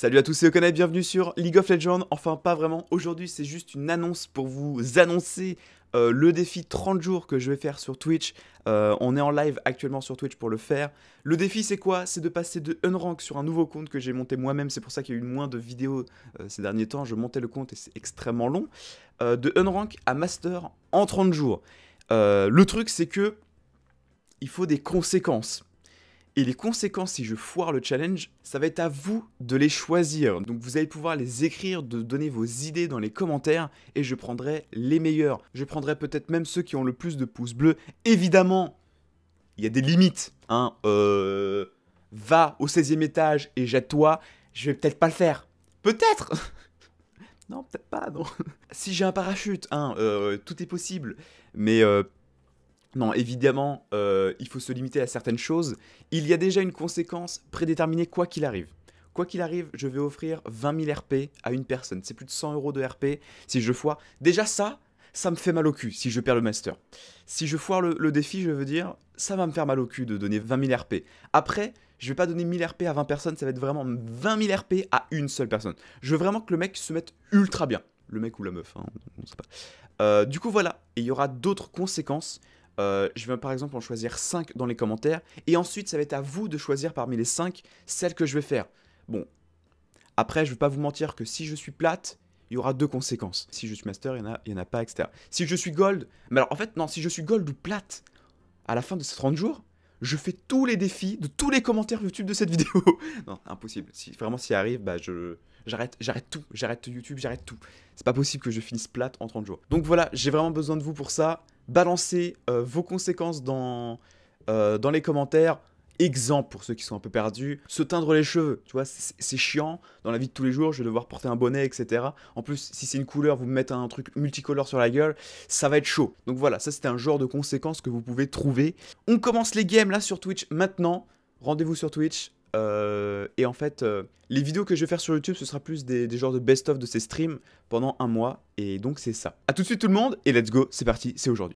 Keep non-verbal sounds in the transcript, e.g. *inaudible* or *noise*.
Salut à tous, c'est connexes, bienvenue sur League of Legends. Enfin, pas vraiment, aujourd'hui c'est juste une annonce pour vous annoncer euh, le défi 30 jours que je vais faire sur Twitch. Euh, on est en live actuellement sur Twitch pour le faire. Le défi c'est quoi C'est de passer de unrank sur un nouveau compte que j'ai monté moi-même. C'est pour ça qu'il y a eu moins de vidéos euh, ces derniers temps. Je montais le compte et c'est extrêmement long. de unrank à master en 30 jours. le truc c'est que il faut des conséquences. Et les conséquences, si je foire le challenge, ça va être à vous de les choisir. Donc vous allez pouvoir les écrire, de donner vos idées dans les commentaires et je prendrai les meilleurs. Je prendrai peut-être même ceux qui ont le plus de pouces bleus. Évidemment, il y a des limites. Hein. Euh, va au 16e étage et jette-toi. Je vais peut-être pas le faire. Peut-être *laughs* Non, peut-être pas, non. *laughs* si j'ai un parachute, hein, euh, tout est possible. Mais euh, non, évidemment, euh, il faut se limiter à certaines choses. Il y a déjà une conséquence prédéterminée quoi qu'il arrive. Quoi qu'il arrive, je vais offrir 20 000 RP à une personne. C'est plus de 100 euros de RP si je foire. Déjà ça, ça me fait mal au cul si je perds le master. Si je foire le, défi, je veux dire, ça va me faire mal au cul de donner 20 000 RP. Après, je vais pas donner 1000 RP à 20 personnes, ça va être vraiment 20 000 RP à une seule personne. Je veux vraiment que le mec se mette ultra bien. Le mec ou la meuf, hein, sait pas. Euh, du coup, voilà, il y aura d'autres conséquences euh, je vais par exemple en choisir 5 dans les commentaires. Et ensuite, ça va être à vous de choisir parmi les 5 celles que je vais faire. Bon, après, je ne vais pas vous mentir que si je suis plate, il y aura deux conséquences. Si je suis master, il n'y en, a, y en a pas, etc. Si je suis gold, mais alors en fait, non, si je suis gold ou plate, à la fin de ces 30 jours, je fais tous les défis de tous les commentaires YouTube de cette *laughs* vidéo. non, impossible. Si vraiment s'il arrive, bah je j'arrête j'arrête tout, j'arrête YouTube, j'arrête tout. C'est pas possible que je finisse plate en 30 jours. Donc voilà, j'ai vraiment besoin de vous pour ça balancer euh, vos conséquences dans, euh, dans les commentaires. Exemple pour ceux qui sont un peu perdus, se teindre les cheveux, tu vois, c'est chiant. Dans la vie de tous les jours, je vais devoir porter un bonnet, etc. En plus, si c'est une couleur, vous me mettez un truc multicolore sur la gueule, ça va être chaud. Donc voilà, ça c'était un genre de conséquences que vous pouvez trouver. On commence les games là sur Twitch maintenant. Rendez-vous sur Twitch. Euh, et en fait, les vidéos que je vais faire sur YouTube, ce sera plus des, des genres de best-of de ces streams pendant un mois. Et donc c'est ça. A tout de suite tout le monde, et let's go, c'est parti, c'est aujourd'hui.